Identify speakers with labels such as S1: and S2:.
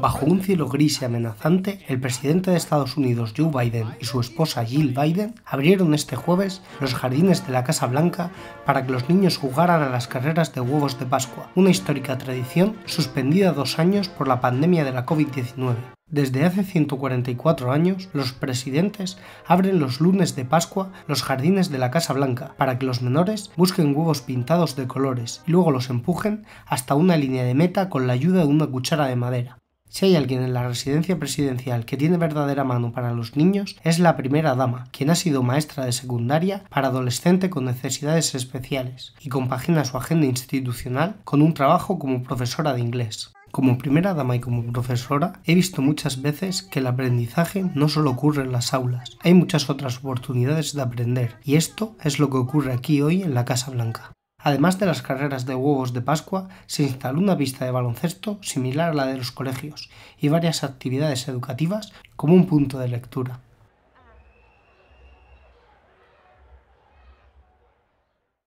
S1: Bajo un cielo gris y amenazante, el presidente de Estados Unidos Joe Biden y su esposa Jill Biden abrieron este jueves los jardines de la Casa Blanca para que los niños jugaran a las carreras de huevos de Pascua, una histórica tradición suspendida dos años por la pandemia de la COVID-19. Desde hace 144 años, los presidentes abren los lunes de Pascua los jardines de la Casa Blanca para que los menores busquen huevos pintados de colores y luego los empujen hasta una línea de meta con la ayuda de una cuchara de madera. Si hay alguien en la residencia presidencial que tiene verdadera mano para los niños, es la primera dama, quien ha sido maestra de secundaria para adolescente con necesidades especiales y compagina su agenda institucional con un trabajo como profesora de inglés. Como primera dama y como profesora, he visto muchas veces que el aprendizaje no solo ocurre en las aulas, hay muchas otras oportunidades de aprender, y esto es lo que ocurre aquí hoy en la Casa Blanca. Además de las carreras de huevos de Pascua, se instaló una pista de baloncesto similar a la de los colegios y varias actividades educativas como un punto de lectura.